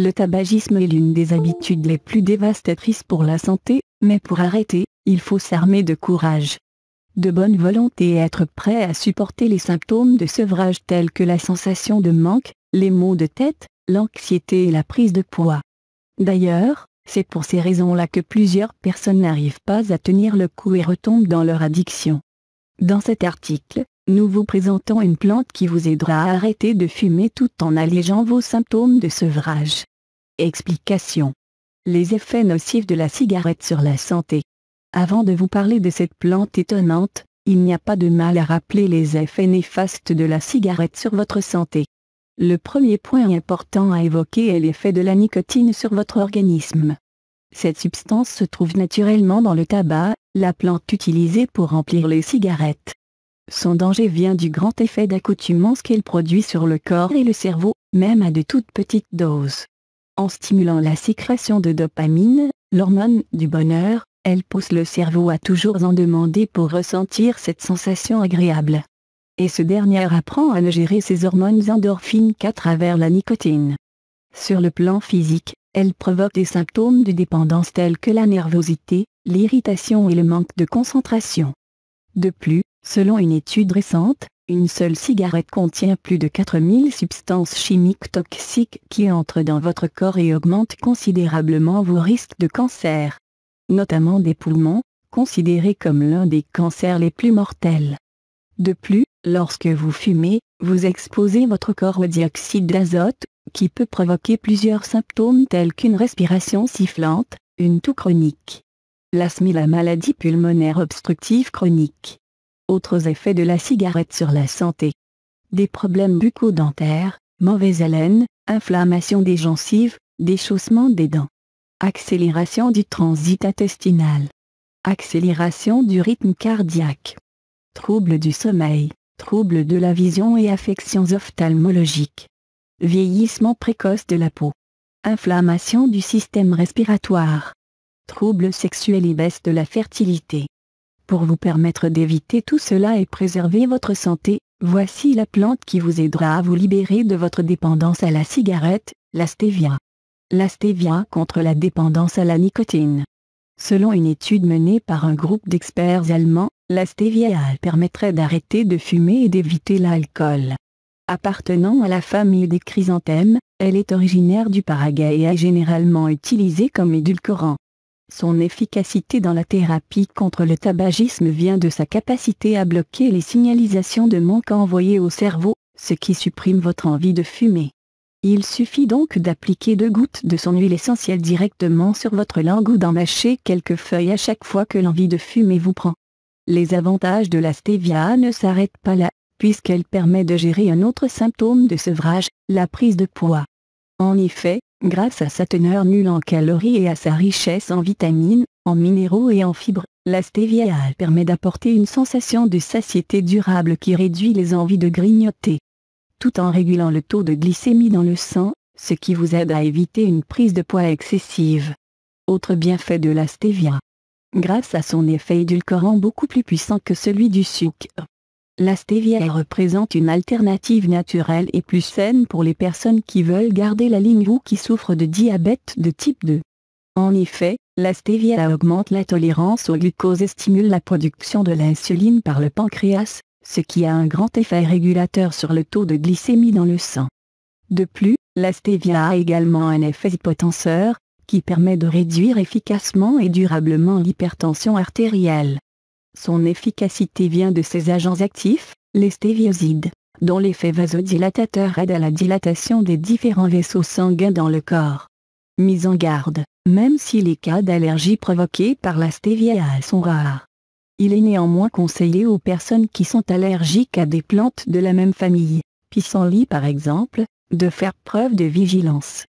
Le tabagisme est l'une des habitudes les plus dévastatrices pour la santé, mais pour arrêter, il faut s'armer de courage, de bonne volonté et être prêt à supporter les symptômes de sevrage tels que la sensation de manque, les maux de tête, l'anxiété et la prise de poids. D'ailleurs, c'est pour ces raisons-là que plusieurs personnes n'arrivent pas à tenir le coup et retombent dans leur addiction. Dans cet article, nous vous présentons une plante qui vous aidera à arrêter de fumer tout en allégeant vos symptômes de sevrage. Explication. Les effets nocifs de la cigarette sur la santé. Avant de vous parler de cette plante étonnante, il n'y a pas de mal à rappeler les effets néfastes de la cigarette sur votre santé. Le premier point important à évoquer est l'effet de la nicotine sur votre organisme. Cette substance se trouve naturellement dans le tabac, la plante utilisée pour remplir les cigarettes. Son danger vient du grand effet d'accoutumance qu'elle produit sur le corps et le cerveau, même à de toutes petites doses. En stimulant la sécrétion de dopamine, l'hormone du bonheur, elle pousse le cerveau à toujours en demander pour ressentir cette sensation agréable. Et ce dernier apprend à ne gérer ses hormones endorphines qu'à travers la nicotine. Sur le plan physique, elle provoque des symptômes de dépendance tels que la nervosité, l'irritation et le manque de concentration. De plus, Selon une étude récente, une seule cigarette contient plus de 4000 substances chimiques toxiques qui entrent dans votre corps et augmentent considérablement vos risques de cancer, notamment des poumons, considérés comme l'un des cancers les plus mortels. De plus, lorsque vous fumez, vous exposez votre corps au dioxyde d'azote, qui peut provoquer plusieurs symptômes tels qu'une respiration sifflante, une toux chronique, l'asthme et la maladie pulmonaire obstructive chronique. Autres effets de la cigarette sur la santé. Des problèmes bucco-dentaires, mauvaise haleine, inflammation des gencives, déchaussement des dents. Accélération du transit intestinal. Accélération du rythme cardiaque. Troubles du sommeil, troubles de la vision et affections ophtalmologiques. Vieillissement précoce de la peau. Inflammation du système respiratoire. Troubles sexuels et baisse de la fertilité. Pour vous permettre d'éviter tout cela et préserver votre santé, voici la plante qui vous aidera à vous libérer de votre dépendance à la cigarette, la stevia. La stevia contre la dépendance à la nicotine. Selon une étude menée par un groupe d'experts allemands, la stevia permettrait d'arrêter de fumer et d'éviter l'alcool. Appartenant à la famille des chrysanthèmes, elle est originaire du Paraguay et est généralement utilisée comme édulcorant. Son efficacité dans la thérapie contre le tabagisme vient de sa capacité à bloquer les signalisations de manque envoyées au cerveau, ce qui supprime votre envie de fumer. Il suffit donc d'appliquer deux gouttes de son huile essentielle directement sur votre langue ou d'en mâcher quelques feuilles à chaque fois que l'envie de fumer vous prend. Les avantages de la stevia ne s'arrêtent pas là, puisqu'elle permet de gérer un autre symptôme de sevrage, la prise de poids. En effet, Grâce à sa teneur nulle en calories et à sa richesse en vitamines, en minéraux et en fibres, la stevia permet d'apporter une sensation de satiété durable qui réduit les envies de grignoter. Tout en régulant le taux de glycémie dans le sang, ce qui vous aide à éviter une prise de poids excessive. Autre bienfait de la stevia. Grâce à son effet édulcorant beaucoup plus puissant que celui du sucre, la stevia représente une alternative naturelle et plus saine pour les personnes qui veulent garder la ligne ou qui souffrent de diabète de type 2. En effet, la stévia augmente la tolérance au glucose et stimule la production de l'insuline par le pancréas, ce qui a un grand effet régulateur sur le taux de glycémie dans le sang. De plus, la stévia a également un effet hypotenseur, qui permet de réduire efficacement et durablement l'hypertension artérielle. Son efficacité vient de ses agents actifs, les stéviosides, dont l'effet vasodilatateur aide à la dilatation des différents vaisseaux sanguins dans le corps. Mise en garde, même si les cas d'allergie provoqués par la stévia sont rares. Il est néanmoins conseillé aux personnes qui sont allergiques à des plantes de la même famille, pissenlit par exemple, de faire preuve de vigilance.